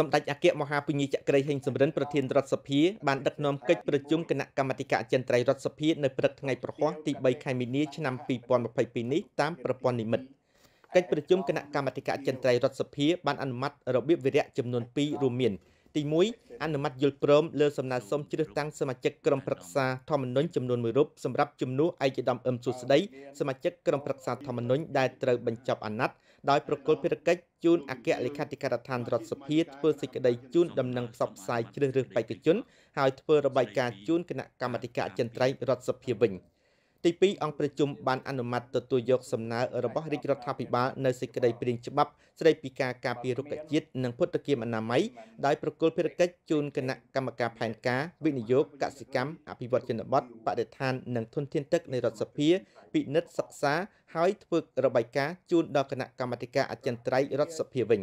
សម្ដេចអគ្គមហាពញាចក្រីហេងសំរិនប្រធានរដ្ឋសភាបានដឹកនាំកិច្ចប្រជុំគណៈកម្មាធិការចិន្ត្រៃយ៍រដ្ឋសភានៅព្រឹកថ្ងៃប្រហ័សទី3ខែមីនាឆ្នាំ2022នេះតាមប្រព័ន្ធនិមិត្តកិច្ចប្រជុំគណៈកម្មាធិការចិន្ត្រៃយ៍រដ្ឋសភា បានអនុម័តរបៀបវិរៈចំនួន2រួមមានទី1អនុម័តយល់ព្រមលើសំណើសុំជ្រើសតាំងសមាជិកក្រុមប្រឹក្សាធម្មនុញ្ញចំនួន1រូបសម្រាប់ជំនួសឯកឧត្តមអឹមសុស្ដីសមាជិកក្រុមប្រឹក្សាធម្មនុញ្ញដែលត្រូវបញ្ចប់អាណត្តិដោយប្រគល់ភារកិច្ចជូនអគ្គលេខាធិការដ្ឋានរដ្ឋសភាធ្វើសេចក្តីជូនដំណឹងផ្សព្វផ្សាយជ្រើសរើសបេក្ខជនហើយធ្វើរបាយការណ៍ជូនគណៈកម្មាធិការអចិន្ត្រៃយ៍រដ្ឋសភាវិញ។ទី2អង្គប្រជុំបានអនុម័តទទួលយកសំណើរបស់រាជរដ្ឋាភិបាលនៅសេចក្តីព្រាងច្បាប់ស្តីពីការការពាររុក្ខជាតិនិងភូតគាមអនាម័យដោយប្រគល់ភារកិច្ចជូនគណៈកម្មការផែនការវិនិយោគកសិកម្មអភិវឌ្ឍជនបទបរិស្ថាននិងធនធានទឹកនៃរដ្ឋសភាពិនិត្យសិក្សាហើយធ្វើរបាយការណ៍ជូនដល់គណៈកម្មាធិការអចិន្ត្រៃយ៍រដ្ឋសភាវិញ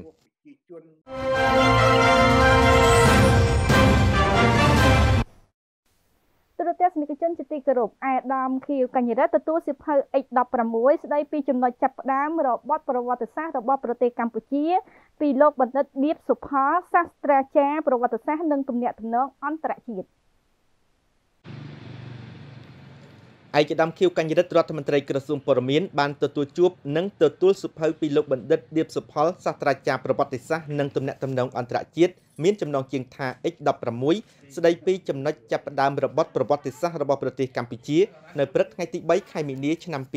។ជនជាទីគោរពអាដាមខៀវកញ្ញរិទ្ធទទួលសៀវភៅ X16 ស្ដីពីចំណុចចាប់ផ្ដើមរបបប្រវត្តិសាស្ត្ររបស់ប្រទេសកម្ពុជា ពីលោកបណ្ឌិតឌៀបសុផលសាស្ត្រាចារ្យប្រវត្តិសាស្ត្រនិងទំនាក់ទំនងអន្តរជាតិ។ឯកឧត្តមខៀវកញ្ញរិទ្ធរដ្ឋមន្ត្រីក្រសួងព័ត៌មានបានទទួលជួបនិងទទួលសុភៅពីលោកបណ្ឌិតឌៀបសុផលសាស្ត្រាចារ្យប្រវត្តិសាស្ត្រនិងទំនាក់ទំនងអន្តរជាតិមានចំណងជើងថា X16 ស្ដីពី ចំណុចចាប់ផ្ដើមរបបប្រវត្តិសាស្ត្ររបស់ប្រទេសកម្ពុជា នៅព្រឹកថ្ងៃទី3ខែមីនាឆ្នាំ2022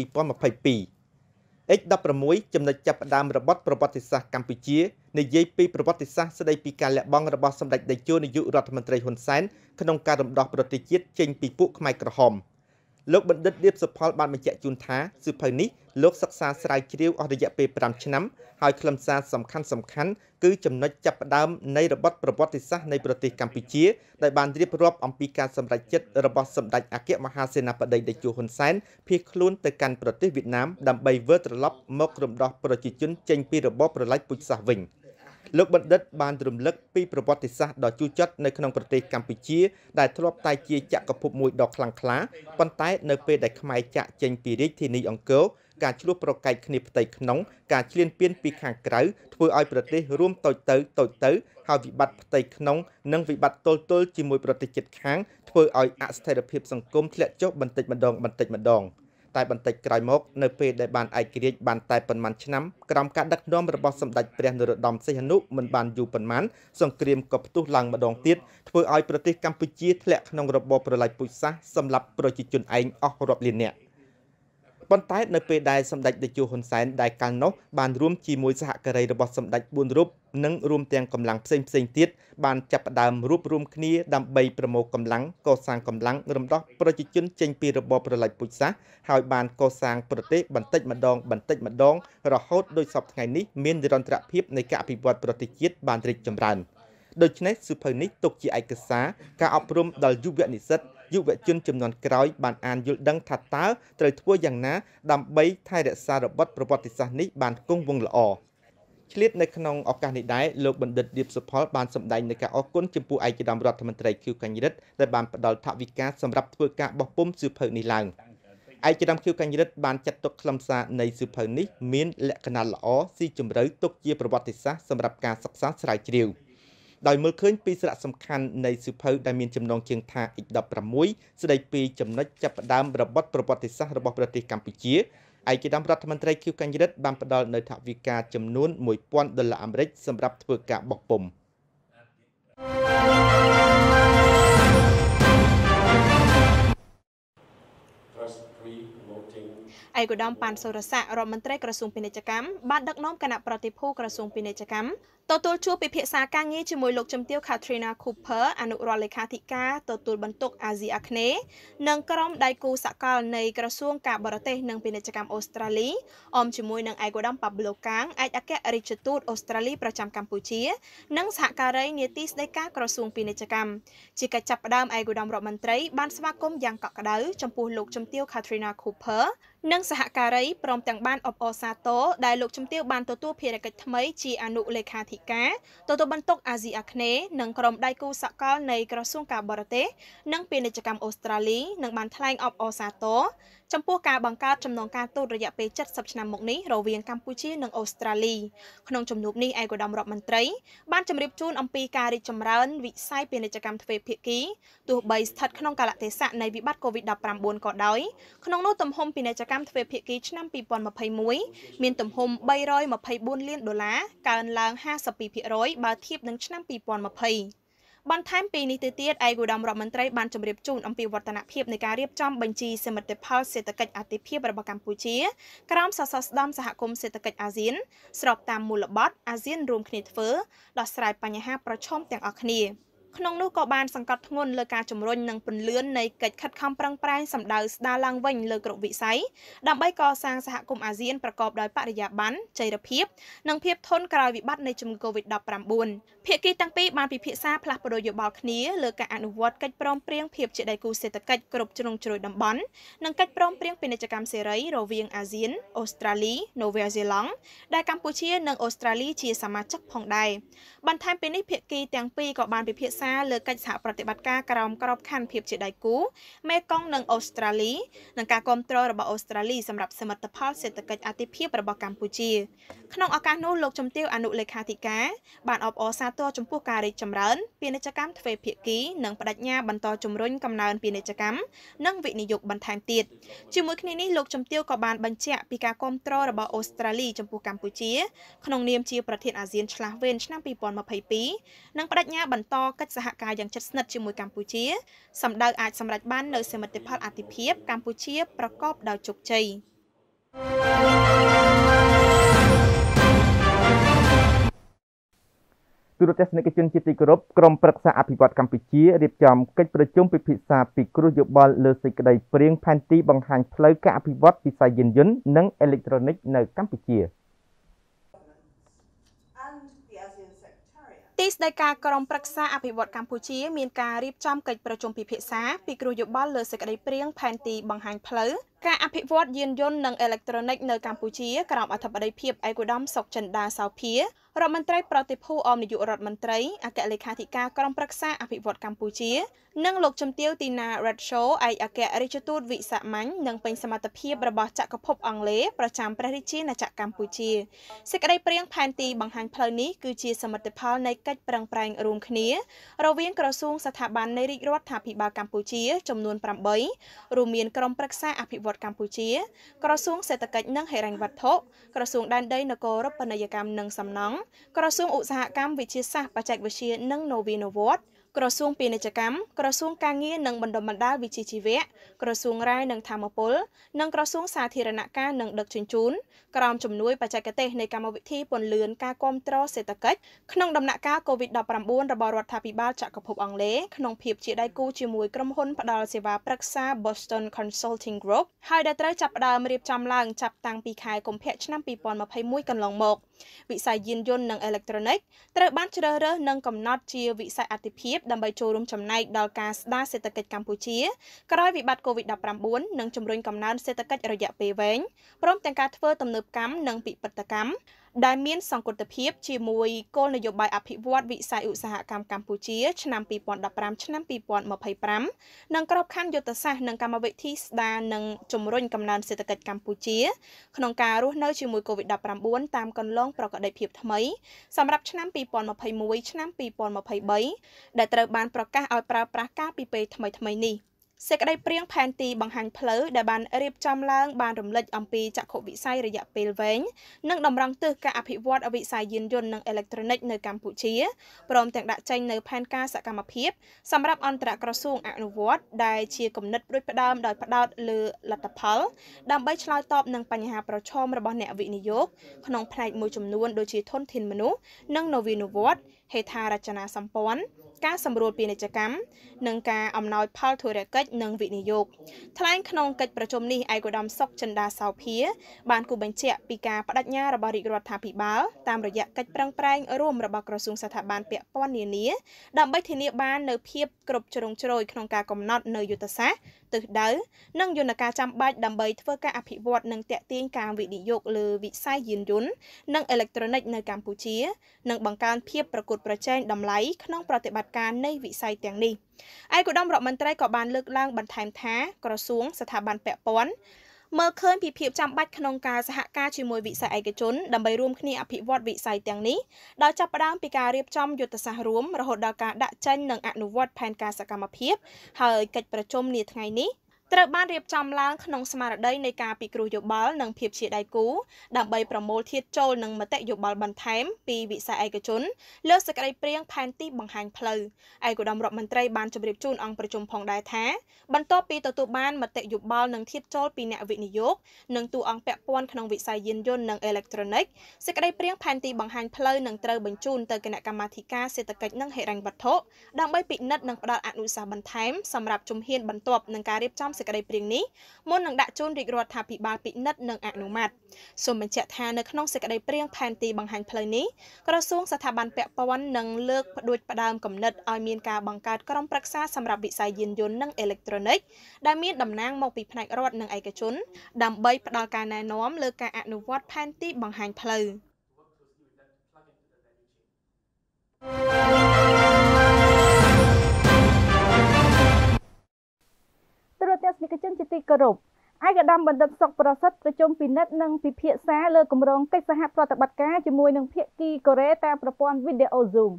X16 ចំណុចចាប់ផ្ដើមរបបប្រវត្តិសាស្ត្រកម្ពុជានិយាយពីប្រវត្តិសាស្ត្រស្ដីពីការលះបង់របស់សម្ដេចតេជោនាយករដ្ឋមន្ត្រីហ៊ុនសែនក្នុងការរំដោះប្រទេសជាតិចេញពីពួកខ្មែរក្រហម។លោកបណ្ឌិតរៀបសុផលបានបញ្ជាក់ជូនថាសៀវភៅនេះលោកសិក្សាស្រាវជ្រាវអស់រយៈពេល5ឆ្នាំហើយខ្លឹមសារសំខាន់សំខាន់គឺចំណុចចាប់ផ្ដើមនៃរបបប្រវត្តិសាស្ត្រនៃប្រទេសកម្ពុជាដែលបានរៀបរាប់អំពីការសម្រេចចិត្តរបស់សម្ដេចអគ្គមហាសេនាបតីតេជោហ៊ុនសែនភៀសខ្លួនទៅកាន់ប្រទេសវៀតណាមដើម្បីវិលត្រឡប់មករំដោះប្រជាជន ចេញពីរបបប្រល័យពូជសាសន៍វិញ។លោកបណ្ឌិតបានរំលឹកពីប្រវត្តិសាស្ត្រដ៏ជូរចត់នៅក្នុងប្រទេសកម្ពុជាដែលធ្លាប់តែជាចក្រភពមួយដ៏ខ្លាំងក្លាប៉ុន្តែនៅពេលដែលខ្មែរចាក់ចេញពីរាជធានីអង្គរការឆ្លោះប្រកែកគ្នាផ្ទៃក្នុងការឈ្លានពានពីខាងក្រៅធ្វើឲ្យប្រទេសរួមតូចទៅតូចទៅហើយវិបត្តិផ្ទៃក្នុងនិងវិបត្តិទល់ទល់ជាមួយប្រទេសជិតខាងធ្វើឲ្យអស្ថិរភាពសង្គមធ្លាក់ចុះបន្តិចម្ដងបន្តិចម្ដង។តែបន្តិចក្រោយមក នៅពេលដែលបានឯករាជ្យបានតែប៉ុន្មានឆ្នាំក្រោមការដឹកនាំរបស់សម្ដេចព្រះនរោត្តមសីហនុមិនបានយូរប៉ុន្មានសង្គ្រាមក៏ផ្ទុះឡើងម្ដងទៀតធ្វើឲ្យប្រទេសកម្ពុជាធ្លាក់ក្នុងរបបប្រល័យពូជសាសន៍សម្រាប់ប្រជាជនឯងអស់រាប់លាននាក់ប៉ុន្តែនៅពេលដែលសម្ដេចតេជោហ៊ុនសែនដែលកាលនោះបានរួមជាមួយសហការីរបស់សម្ដេច4រូបនិងរួមទាំងកម្លាំងផ្សេងផ្សេងទៀតបានចាប់ផ្ដើមរួបរวมគ្នាដើម្បីប្រមូលកម្លាំងកសាងកម្លាំងរំដោះប្រជាជនចេញពីរបបប្រល័យពូជសាសន៍ហើយបានកសាងប្រទេសបន្តិចម្ដងបន្តិចម្ដង រហូតដល់សពថ្ងៃនេះមាននិរន្តរភាពនៃការអភិវឌ្ឍប្រទេសជាតិបានរីកចម្រើនដូច្នេះសៀវភៅនេះទុកជាឯកសារការអប់រំដល់យុវនិស្សិតយុវជនចំនួនក្រោយបានអានយល់ដឹងថាតើត្រូវធ្វើយ៉ាងណាដើម្បីថែរក្សារបបប្រវត្តិសាស្ត្រនេះបានគង់វង្សល្អឆ្លៀតនៅក្នុងឱកាសនេះដែរលោកបណ្ឌិតរៀបសុផលបានសម្ដែងនឹងការអគុណចំពោះឯកឧត្តមរដ្ឋមន្ត្រីឃីវកញ្ញរិទ្ធដែលបានផ្ដល់ថវិកាសម្រាប់ធ្វើការបោះពុម្ពសៀវភៅនេះឡើងឯកឧត្តមឃីវកញ្ញរិទ្ធបានចាត់ទុកខ្លឹមសារនៃសៀវភៅនេះ មានលក្ខណៈល្អស៊ីជម្រៅទុកជាប្រវត្តិសាស្ត្រសម្រាប់ការសិក្សាស្រាវជ្រាវ។ដោយមើលឃើញពីសារៈសំខាន់នៃសិភៅដែលមានចំណងជើងថា X16 ស្ដីពីចំណុចចាប់ផ្ដើមរបត់ប្រវត្តិសាស្ត្ររបស់ប្រទេសកម្ពុជាឯកឧត្តមរដ្ឋមន្ត្រីឃីវកញ្ញរិទ្ធបានផ្ដល់នៅថវិកាចំនួន1000ដុល្លារអាមេរិកសម្រាប់ធ្វើការបោះពុម្ពឯកឧត្តមប៉ាន់សូរស័ករដ្ឋមន្ត្រីក្រសួងពាណិជ្ជកម្មបានដឹកនាំគណៈប្រតិភូក្រសួងពាណិជ្ជកម្មទទួលជួបពិភាក្សាការងារជាមួយលោកជំទាវ Katrina Cooper អនុរដ្ឋលេខាធិការទទួលបន្ទុកអាស៊ីអាគ្នេយ៍និងក្រុមដៃគូសកលនៃក្រសួងការបរទេសនិងពាណិជ្ជកម្មអូស្ត្រាលីអមជាមួយនឹងឯកឧត្តម Pablo Kang ឯកអគ្គរដ្ឋទូតអូស្ត្រាលីប្រចាំកម្ពុជា និងសហការីនាទីស្តីការក្រសួងពាណិជ្ជកម្មជាកិច្ចចាប់ផ្ដើមឯកឧត្តមរដ្ឋមន្ត្រី បានស្វាគមន៍យ៉ាងកក់ក្ដៅចំពោះលោកជំទាវ Katrina Cooper និងសហការីព្រមទាំងបានអបអរសាទរដែលលោកជំទាវបានទទួលភារកិច្ចថ្មីជាអនុលេខាធិធិការទទួលបន្ទុកអាស៊ីអាគ្នេយ៍និងក្រុមដៃគូសកលនៃក្រសួងការបរទេសនិងពាណិជ្ជកម្មអូស្ត្រាលីនឹងបានថ្លែងអបអរសាទរចំពោះការបង្កើតចំណងការទូតរយៈពេល70ឆ្នាំមកនេះរវាងកម្ពុជានិងអូស្ត្រាលីក្នុងជំនួបនេះឯកឧត្តមរដ្ឋមន្ត្រីបានជម្រាបជូនអំពីការរីកចម្រើនវិស័យពាណិជ្ជកម្មទ្វេភាគីទោះបីស្ថិតក្នុងកាលៈទេសៈនៃវិបត្តិ COVID-19 ក៏ដោយក្នុងនោះទំហំពាណិជ្ជកម្មទ្វេភាគីឆ្នាំ2021មានទំហំ324លានដុល្លារកើនឡើង52%បើធៀបនឹងឆ្នាំ2020បន្ថែមពីនេះទៅទៀតឯកឧត្តមរដ្ឋមន្ត្រីបានជម្រាបជូនអំពីវឌ្ឍនភាពនៃការរៀបចំបញ្ជីសមិទ្ធផលសេដ្ឋកិច្ចអាទិភាពរបស់កម្ពុជាក្រោមសសរស្តម្ភសហគមន៍សេដ្ឋកិច្ចអាស៊ាន ស្របតាមមូលបត្រអាស៊ានរួមគ្នាធ្វើដោះស្រាយបញ្ហាប្រឈមទាំងអស់គ្នា។ក្នុងនោះក៏បានសង្កត់ធ្ងន់លើការជំរុញនិងពន្លឿននៃកិច្ចខិតខំប្រឹងប្រែងសម្ដៅស្ដារឡើងវិញ លើគ្រប់វិស័យដើម្បីកសាងសហគមន៍អាស៊ានប្រកបដោយបរិយាបន្នចីរភាពនិងភាពធន់ក្រោយវិបត្តិនៃជំងឺ Covid-19 ភាគីទាំងពីរបានពិភាក្សាផ្លាស់ប្តូរយោបល់គ្នាលើការអនុវត្តកិច្ចព្រមព្រៀងភាពជាដៃគូសេដ្ឋកិច្ចគ្រប់ជ្រុងជ្រោយតំបន់និងកិច្ចព្រមព្រៀងពាណិជ្ជកម្មសេរីរវាងអាស៊ានអូស្ត្រាលីនូវែលសេឡង់ដែលកម្ពុជានិងអូស្ត្រាលី ជាសមាជិកផងដែរបន្ថែមពីនេះភាគីទាំងពីរក៏បានពិភាក្សាក្សាលើកិច្ចសហប្រតិបត្តិការក្រោមក្របខ័ណ្ឌភាពជាដៃគូមេគង្គនិងអូស្ត្រាលីនិងការគ្រប់គ្រងរបស់អូស្ត្រាលីសម្រាប់សមិទ្ធផលសេដ្ឋកិច្ចអាទិភាពរបស់កម្ពុជាក្នុងឱកាសនោះលោកជំទាវអនុលេខាធិការបានអបអរសាទរចំពោះការរីកចម្រើនពាណិជ្ជកម្មទ្វេភាគីនិងបដិញ្ញាបន្តជំរុញកំណើនពាណិជ្ជកម្មនិងវិនិយោគបន្ថែមទៀតជាមួយគ្នានេះលោកជំទាវក៏បានបញ្ជាក់ពីការគ្រប់គ្រងរបស់អូស្ត្រាលីចំពោះកម្ពុជាក្នុងនាមជាប្រធានអាស៊ានឆ្លាស់វេនឆ្នាំ2022និងបដិញ្ញាបន្តកិច្ចសហការយ៉ាងជិតស្និទ្ធជាមួយកម្ពុជាសម្ដៅអាចសម្រេចបាននូវសមិទ្ធផលអតិភិបកម្ពុជាប្រកបដោយជោគជ័យ thank you ទូរទស្សនិកជនជាទីគោរពក្រុមប្រឹក្សាអភិវឌ្ឍកម្ពុជារៀបចំកិច្ចប្រជុំពិភាក្សាពីគ្រោះយោបល់លើសេចក្តីព្រៀងផែនទីបង្ហាញផ្លូវការអភិវឌ្ឍវិស័យយានយន្តនិងអេឡិចត្រូនិកនៅកម្ពុជា។ស្តីការក្រុមប្រឹក្សាអភិវឌ្ឍកម្ពុជាមានការរៀបចំកិច្ចប្រជុំពិភាក្សា ពីគ្រូយោបល់លើសេចក្តីព្រៀងផែនទីបង្ហាញផ្លូវការអភិវឌ្ឍយានយន្តនិងអេឡិចត្រូនិកនៅកម្ពុជាក្រោមអធិបតីភាពឯកឧត្តមសុកចិន្តាសោភារដ្ឋមន្ត្រីប្រតិភូអមនាយករដ្ឋមន្ត្រីអគ្គលេខាធិការក្រមប្រឹក្សាអភិវឌ្ឍកម្ពុជានិងលោកជំទាវទីណា Redshaw ឯកអគ្គរដ្ឋទូត វិសាមញ្ញនិងពេញសមត្ថភាពរបស់ចក្រភព អង់គ្លេសប្រចាំព្រះរាជាណាចក្រកម្ពុជាសេចក្តីព្រាងផែនទីបង្ហាញផ្លូវនេះគឺជាសមិទ្ធផលនៃកិច្ចប្រឹងប្រែងរួមគ្នា រវាងក្រសួង ស្ថាប័ននៃរាជរដ្ឋាភិបាលកម្ពុជាចំនួន8រួមមានក្រមប្រឹក្សា អភិវឌ្ឍរដ្ឋកម្ពុជាក្រសួងសេដ្ឋកិច្ចនិងហិរញ្ញវត្ថុក្រសួងដែនដីនគរូបនីយកម្មនិងសំណង់ក្រសួងឧស្សាហកម្មវិទ្យាសាស្ត្របច្ចេកវិទ្យានិងនវានុវត្តន៍ក្រសួងពាណិជ្ជកម្មក្រសួងការងារនិងបណ្ដុំបណ្ដាលវិជ្ជាជីវៈក្រសួងរាយនិងធម្មពល និងក្រសួងសាធារណការនិងដឹកជញ្ជូនក្រោមជំនួយបច្ចេកទេសនៃកម្មវិធីពន្លឿនការគ្រប់គ្រងសេដ្ឋកិច្ចក្នុងដំណាក់កាល COVID-19 របស់រដ្ឋាភិបាលចក្រភពអង់គ្លេសក្នុងភាពជាដៃគូជាមួយក្រុមហ៊ុនផ្ដល់សេវាប្រឹក្សា Boston Consulting Group ហើយដែលត្រូវចាប់ផ្ដើមរៀបចំឡើងចាប់តាំងពីខែកុម្ភៈឆ្នាំ2021កន្លងមក។វិស័យយានយន្តនិងអេឡិចត្រូនិកត្រូវបានជ្រើសរើសនិងកំណត់ជាវិស័យអតិភិបដើម្បីចូលរួមចំណែកដល់ការស្ដារសេដ្ឋកិច្ចកម្ពុជាក្រោយវិបត្តិ COVID-19 និងជំរុញកំណើនសេដ្ឋកិច្ចរយៈពេលវែងព្រមទាំងការធ្វើទំនើបកម្មនិងពិពិធកម្មដែលមាន សង្គតិភាពជាមួយគោលនយោបាយអភិវឌ្ឍវិស័យឧស្សាហកម្មកម្ពុជាឆ្នាំ2015ឆ្នាំ2025និងក្របខ័ណ្ឌយុទ្ធសាស្ត្រនិងកម្មវិធីស្ដារនិងជំរុញកំណើនសេដ្ឋកិច្ចកម្ពុជាក្នុងការរស់នៅជាមួយ COVID-19 តាមកន្លងប្រកបដោយភាពថ្មីសម្រាប់ឆ្នាំ2021ឆ្នាំ2023ដែលត្រូវបានប្រកាសឲ្យប្រើប្រាស់ការពីពេលថ្មីៗនេះ។សេចក្តីព្រៀងផែនទីបង្ហាញផ្លូវដែលបានរៀបចំឡើងបានរំលេចអំពីចក្ខុវិស័យរយៈពេលវែងនិងតម្រង់ទិសការអភិវឌ្ឍវិស័យយានយន្តនិងអេឡិចត្រូនិកនៅកម្ពុជាព្រមទាំងដាក់ចេញនូវផែនការសកម្មភាពសម្រាប់អន្តរក្រសួងអនុវត្តដែលជាគំនិតដូចផ្ដើមដោយផ្ដោតលើលទ្ធផលដើម្បីឆ្លើយតបនឹងបញ្ហាប្រឈមរបស់អ្នកវិនិយោគក្នុងផ្នែកមួយចំនួនដូចជាធនធានមនុស្សនិងនវានុវត្តន៍ហេដ្ឋារចនាសម្ព័ន្ធការសម្រួលពាណិជ្ជកម្មនិងការអំណោយផលធុរកិច្ចនិងវិនិយោគថ្លែងក្នុងកិច្ចប្រជុំនេះឯកឧត្តមសុកចិន្តាសោភា បានគូបញ្ជាក់ពីការបដិញ្ញារបស់រាជរដ្ឋាភិបាលតាមរយៈកិច្ចប្រឹងប្រែងរួមរបស់ក្រសួងស្ថាប័នពាក់ព័ន្ធនានាដើម្បីធានាបាននូវភាពគ្រប់ជ្រុងជ្រោយក្នុងការកំណត់នៅយុទ្ធសាស្ត្រទិសដៅនិងយន្តការចាំបាច់ដើម្បីធ្វើការអភិវឌ្ឍនិងតាក់ទាញការវិនិយោគលើវិស័យយានយន្តនិងអេឡិចត្រូនិកនៅកម្ពុជា និងបង្កើនភាពប្រកួតប្រជែងតម្លៃក្នុងប្រតិបត្តិការនៃវិស័យទាំងនេះឯកឧត្តមរដ្ឋមន្ត្រីក៏បាន លើកឡើងបន្ថែមថាក្រសួងស្ថាប័នពាក់ព័ន្ធមើលឃើញពីភាពចាំបាច់ក្នុងការសហការជាមួយវិស័យឯកជនដើម្បីរួមគ្នាអភិវឌ្ឍវិស័យទាំងនេះដោយចាប់ផ្ដើមពីការរៀបចំយុទ្ធសាស្ត្ររួមរហូតដល់ការដាក់ចេញនិងអនុវត្តផែនការសកម្មភាពហើយកិច្ចប្រជុំនាថ្ងៃនេះត្រូវបានរៀបចំឡើងក្នុងស្មារតីនៃការពិគ្រោះយោបល់និងភាពជាដៃគូដើម្បីប្រមូលធាតចូលនិងមតិយោបល់បន្ថែមពីវិស័យឯកជនលើសក្តីព្រៀងផែនទីបង្ហាញផ្លូវឯកឧត្តមរដ្ឋមន្ត្រីបានជម្រាបជូនអង្គប្រជុំផងដែរថាបន្ទាប់ពីទទួលបានមតិយោបល់និងធាតចូលពីអ្នកវិនិយោគនិងទូអង្គពាក់ព័ន្ធក្នុងវិស័យយានយន្តនិងអេឡិចត្រូនិកសក្តីព្រៀងផែនទីបង្ហាញផ្លូវនឹងត្រូវបញ្ជូនទៅគណៈកម្មាធិការសេដ្ឋកិច្ចនិងហិរញ្ញវត្ថុដើម្បីពិនិត្យនិងផ្តល់អនុសាសន៍បន្ថែមសម្រាប់ជំហានបន្ទាប់នឹងការរៀបចំសេចក្តីព្រាងនេះមុននឹងដាក់ជូនរាជរដ្ឋាភិបាលពិនិត្យនិងអនុម័តសូមបញ្ជាក់ថានៅក្នុងសេចក្តីព្រាងផែនទីបង្ហាញផ្លូវនេះក្រសួងស្ថាប័នពាក់ព័ន្ធនឹងលើកផ្ដួចផ្ដើមកំណត់ឲ្យមានការបង្កើតក្រុមប្រឹក្សាសម្រាប់វិស័យយានយន្តនិងអេឡិចត្រូនិកដែលមានតំណាងមកពីផ្នែករដ្ឋនិងឯកជន ដើម្បីផ្ដល់ការណែនាំលើការអនុវត្តផែនទីបង្ហាញផ្លូវ Thank you. ជនជាទីគោរពឯកឧត្តមបណ្ឌិតសុកប្រសិទ្ធប្រជុំពិនិត្យនិងពិភាក្សាលើគម្រោងកិច្ចសហប្រតិបត្តិការជាមួយនឹងភាគីកូរ៉េតាមប្រព័ន្ធវីដេអូ Zoom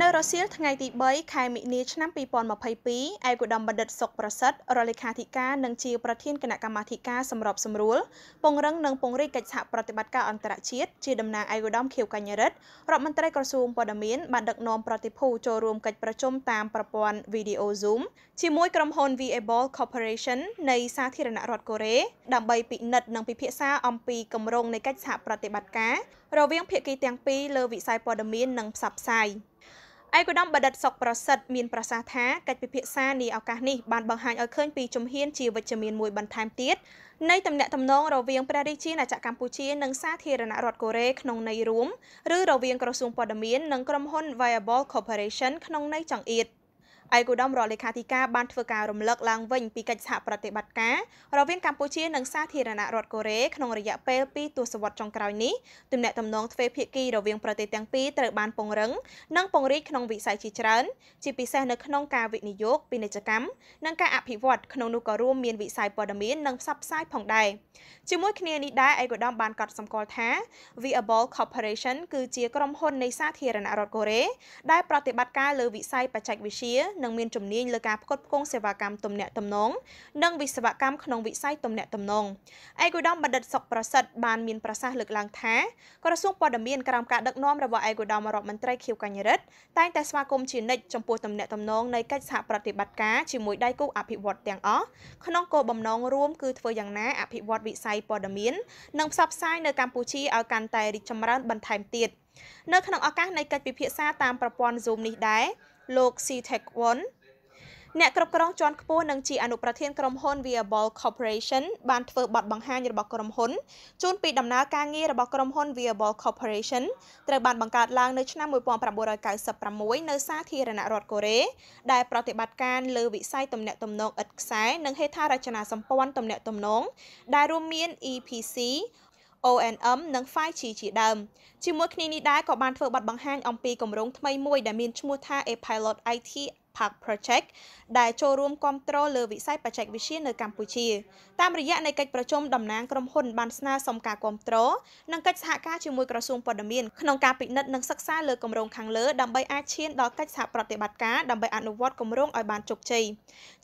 នៅរសៀលថ្ងៃទី3ខែមិនិលឆ្នាំ2022ឯកឧត្តមបណ្ឌិតសុកប្រសិទ្ធរដ្ឋលេខាធិការនិងជាប្រធានគណៈកម្មាធិការសម្របសម្រួលពង្រឹងនិងពង្រីកកិច្ចសហប្រតិបត្តិការអន្តរជាតិជាតំណាងឯកឧត្តមខៀវកញ្ញរិទ្ធរដ្ឋមន្ត្រីក្រសួងព័ត៌មានបានដឹកនាំប្រតិភូចូលរួមកិច្ចប្រជុំតាមប្រព័ន្ធវីដេអូ Zoom ជាមួយក្រុមហ៊ុន Viable Corporation នៃសាធារណរដ្ឋកូរ៉េដើម្បីពិនិត្យនិងពិភាក្សា អំពីគម្រោងនៃកិច្ចសហប្រតិបត្តិការរវាង ភាគីទាំងពីរលើវិស័យព័ត៌មាននិងផ្សព្វផ្សាយ។ឯកឧត្តមបដិទ្ធសុកប្រសិទ្ធមានប្រសាសន៍ថាកិច្ចពិភាក្សានីឱកាសនេះបានបង្ហាញឲ្យឃើញពីជំហានជាវិជ្ជមានមួយបន្ថែមទៀតនៃទំនាក់ទំនងរវាងព្រះរាជាណាចក្រកម្ពុជានិងសាធារណរដ្ឋកូរ៉េក្នុងន័យរួមឬរវាងក្រសួងព័ត៌មាននិងក្រុមហ៊ុន Viable Corporation ក្នុងន័យចង្អៀតឯកឧត្តមរដ្ឋលេខាធិការបានធ្វើការរំលឹកឡើងវិញពីកិច្ចសហប្រតិបត្តិការរវាងកម្ពុជានិងសាធារណរដ្ឋកូរ៉េក្នុងរយៈពេល2ទសវត្សរ៍ចុងក្រោយនេះទំនាក់ទំនងទ្វេភាគីរវាងប្រទេសទាំងពីរត្រូវបានពង្រឹងនិងពង្រីកក្នុងវិស័យជាច្រើនជាពិសេសនៅក្នុងការវិនិយោគពាណិជ្ជកម្មនិងការអភិវឌ្ឍក្នុងនោះក៏រួមមានវិស័យព័ត៌មាននិងផ្សព្វផ្សាយផងដែរជាមួយគ្នានេះដែរឯកឧត្តមបានកត់សម្គាល់ថា Viable Corporation គឺជាក្រុមហ៊ុននៃសាធារណរដ្ឋកូរ៉េដែលប្រតិបត្តិការលើវិស័យបច្ចេកវិទ្យានិងមានជំនាញលើការផ្គត់ផ្គង់សេវាកម្មទំនាក់ទំនងនិងវិស្វកម្មក្នុងវិស័យទំនាក់ទំនងឯកឧត្តមបណ្ឌិតសុកប្រសិទ្ធបានមានប្រសាសន៍លើកឡើងថាក្រសួងព័ត៌មានក្រោមការដឹកនាំរបស់ឯកឧត្តមរដ្ឋមន្ត្រីខៀវកញ្ញរិទ្ធតែងតែស្វាគមន៍ជានិច្ចចំពោះទំនាក់ទំនងនៃកិច្ចសហប្រតិបត្តិការជាមួយដៃគូអភិវឌ្ឍទាំងអស់ក្នុងគោលបំណងរួមគឺធ្វើយ៉ាងណាអភិវឌ្ឍវិស័យព័ត៌មាននិងផ្សព្វផ្សាយនៅកម្ពុជាឲ្យកាន់តែរីកចម្រើនបន្ថែមទៀតនៅក្នុងឱកាសនៃកិច្ចពិភាក្សាតាមប្រព័ន្ធ Zoom នេះដែរលោក C Tech Won អ្នកគ្រប់គ្រងជាន់ខ្ពស់និងជាអនុប្រធានក្រុមហ៊ុន Viable Corporation បានធ្វើបទបង្ហាញរបស់ក្រុមហ៊ុនជូនពីដំណើរការងាររបស់ក្រុមហ៊ុន Viable Corporation ត្រូវបានបង្កើតឡើងនៅឆ្នាំ1996នៅសាធារណរដ្ឋកូរ៉េដែលប្រតិបត្តិការលើវិស័យទំនាក់ទំនងឥតខ្សែនិងហេដ្ឋារចនាសម្ព័ន្ធទំនាក់ទំនងដែលរួមមាន EPC ONM និង 5G ជាដើមជាមួយគ្នានេះដែរក៏បានធ្វើបទបង្ហាញអំពីគម្រោងថ្មីមួយដែលមានឈ្មោះថា A Pilot IT Park Project ដែលចូលរួមគ្រប់គ្រងលើវិស័យបច្ចេកវិទ្យានៅកម្ពុជាតាមរយៈនៃកិច្ចប្រជុំតំណាងក្រុមហ៊ុនបានស្នើសុំការគ្រប់គ្រងនិងកិច្ចសហការជាមួយក្រសួងព័ត៌មានក្នុងការពិនិត្យនិងសិក្សាលើគម្រោងខាងលើដើម្បីអាចឈានដល់កិច្ចសហប្រតិបត្តិការដើម្បីអនុវត្តគម្រោងឲ្យបានជោគជ័យ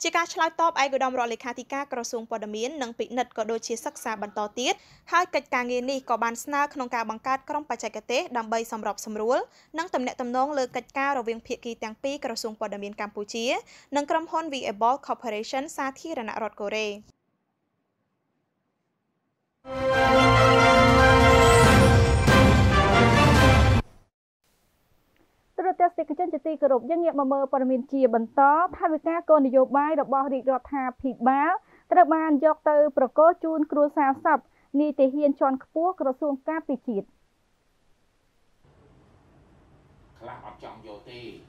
ជាការឆ្លើយតបឯកឧត្តមរដ្ឋលេខាធិការក្រសួងព័ត៌មាននិងពិនិត្យក៏ដូចជាសិក្សាបន្តទៀតហើយកិច្ចការងារនេះក៏បានស្នើក្នុងការបង្កើតក្រុមបច្ចេកទេសដើម្បីសម្របសម្រួលនិងទំនាក់ទំនងលើកិច្ចការរវាងភាគីទាំងពីរក្រសួងព័ត៌មានកម្ពុជាកម្ពុជានិងក្រុមហ៊ុន Viable Corporation សាធារណរដ្ឋកូរ៉េទូរទស្សនិកជនជាទីគោរពយើងងាកមកមើលព័ត៌មានជាបន្តថាវិការគោលនយោបាយរបស់រាជរដ្ឋាភិបាលត្រូវបានយកទៅប្រកល់ជូន គ្រួសារសពនីតិហ៊ានជាន់ខ្ពស់ក្រសួងការពារជាតិខ្លះអត់ចង់យកទេ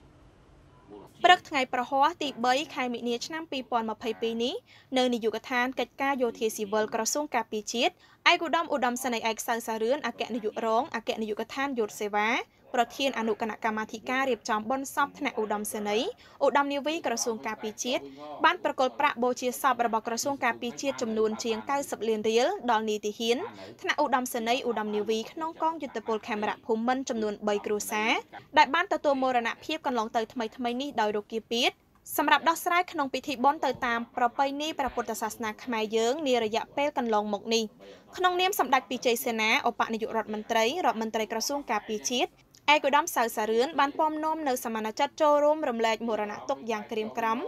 ព្រឹកថ្ងៃប្រហ័សទី3ខែមិនិនាឆ្នាំ2022នេះនៅនាយកដ្ឋានកិច្ចការយោធាស៊ីវិលក្រសួងការពារជាតិឯកឧត្តមឧត្តមសេនីយ៍ឯកសៅសារឿនអគ្គនាយករងអគ្គនាយកដ្ឋានយោធសេវាប្រធានអនុគណៈកម្មាធិការរៀបចំបុណ្យសពថ្នាក់ឧត្តមសេនីយ៍ឧត្តមនាវីក្រសួងការពារជាតិបានប្រកល់ប្រាក់បូជាសពរបស់ក្រសួងការពារជាតិចំនួនជាង90លានរៀលដល់នីតិហ៊ានថ្នាក់ឧត្តមសេនីយ៍ឧត្តមនាវីក្នុងកងយុទ្ធពលខេមរៈភូមិន្ទចំនួន3គ្រួសារដែលបានទទួលមរណភាពកន្លងទៅថ្មីៗនេះដោយរោគគាពាធសម្រាប់ដោះស្រាយក្នុងពិធីបុណ្យទៅតាមប្រពៃណីព្រះពុទ្ធសាសនាខ្មែរយើង នារយៈពេលកន្លងមកនេះក្នុងនាមសម្ដេចពិជ័យសេនាឧបនាយករដ្ឋមន្ត្រីរដ្ឋមន្ត្រីក្រសួងការពារជាតិឯកឧត្តមសៅសារឿនបានពំនាំនៅសមាជិកចូលរួមរំលែកមរណទុក្ខយ៉ាងក្រៀមក្រំ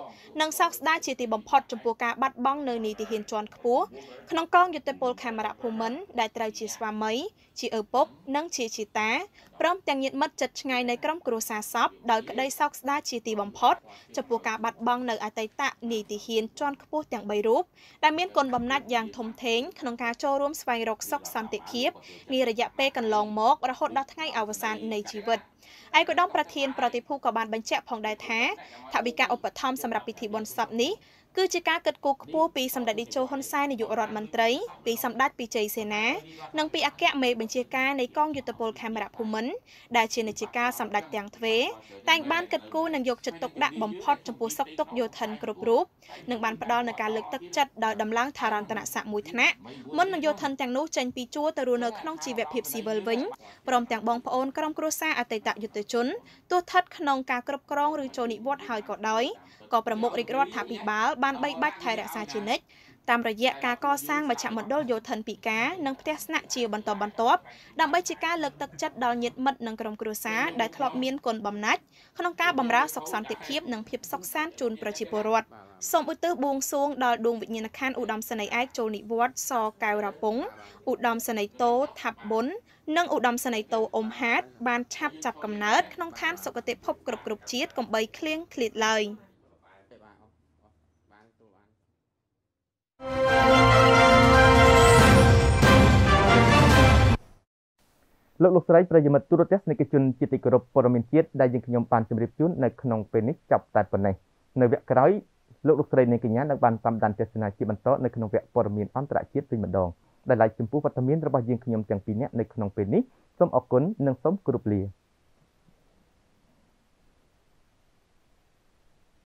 និងសោកស្ដាយជាទីបំផុតចំពោះការបាត់បង់នៅនីតិហានជាន់ខ្ពស់ក្នុងកងយុទ្ធពលខេមរៈភូមិន្ទដែលត្រូវជាស្វាមីជាឪពុកនិងជាជីតាព្រមទាំងញាតិមិត្តជិតឆ្ងាយនៃក្រុមគ្រួសារសពដោយក្តីសោកស្ដាយជាទីបំផុតចំពោះការបាត់បង់នៅអតីតនីតិហ៊ានជាន់ខ្ពស់ទាំង3រូបដែលមានគុណបំណាច់យ៉ាងធំធេងក្នុងការចូលរួមស្វែងរកសុខសន្តិភាពងាររយៈពេលកន្លងមករហូតដល់ថ្ងៃអវសាននៃជីវិតឯកឧត្តមប្រធានប្រតិភូក៏បានបញ្ជាក់ផងដែរថាថាវិការឧបត្ថម្ភសម្រាប់ពិធីបុណ្យសពនេះគឺជាការកិត្តគូខ្ពស់ពីសម្ដេចតេជោហ៊ុនសែននាយករដ្ឋមន្ត្រីពីសម្ដេចពិជ័យសេនា និងពីអគ្គមេបញ្ជាការនៃកងយុទ្ធពលខេមរៈភូមិន្ទដែលជានាយិកាសម្ដេចទាំងទ្វេតែងបានកិត្តគូនិងយកចិត្តទុកដាក់បំផុតចំពោះសុខទុក្ខយោធិនគ្រប់រូបនិងបានផ្ដល់នូវការលើកទឹកចិត្តដោយដំឡើងឋានន្តរស័ក្តិមួយថ្នាក់មុននឹងយោធិនទាំងនោះចេញពីជួរទៅរស់នៅក្នុងជីវភាពស៊ីវិលវិញព្រមទាំងបងប្អូនក្រុមគ្រួសារអតីតយុទ្ធជនទោះស្ថិតក្នុងការគ្រប់គ្រងឬចូលនិវត្តន៍ហើយក៏ដោយក៏ប្រមុខរាជរដ្ឋាភិបាលបានបានបីបាច់ថែរក្សាជានិច្ចតាមរយៈការកសាងមជ្ឈមណ្ឌលយោធិនពិការនិងផ្ទះស្នាក់ជាបន្តបន្ទាប់ដើម្បីជាការលើកទឹកចិត្តដល់ញាតិមិត្តនិងក្រុមគ្រួសារដែលធ្លាប់មានគុណបំណាច់ក្នុងការបម្រើសុខសន្តិភាពនិងភាពសុខសាន្តជូនប្រជាពលរដ្ឋសូមឧទ្ទិសបួងសួងដល់ដួងវិញ្ញាណក្ខន្ធឧត្តមសេនីយ៍ឯកចូលនិវត្តសកៅរពងឧត្តមសេនីយ៍តោថាប់ប៊ុននិងឧត្តមសេនីយ៍តោអ៊ុំហាតបានឆាប់ចាប់កំណើតក្នុងឋានសុគតិភពគ្រប់គ្រប់ជាតិកំបីឃ្លៀងឃ្លាតឡើយ។លោកលោកស្រីប្រិយមិត្តទូរទស្សនិកជនជាទីគោរពព័ត៌មានជាតិដែលយើងខ្ញុំបានជម្រាបជូននៅក្នុងពេលនេះចាប់តែប៉ុណ្ណេះនៅវគ្គក្រោយលោកលោកស្រីនាងកញ្ញានឹងបានតាមដានទស្សនាជាបន្តនៅក្នុងវគ្គព័ត៌មានអន្តរជាតិវិញម្ដងដែលឡាយចំពោះវត្តមានរបស់យើងខ្ញុំទាំងពីរនាក់នៅក្នុងពេលនេះសូមអរគុណនិងសូមគោរពលា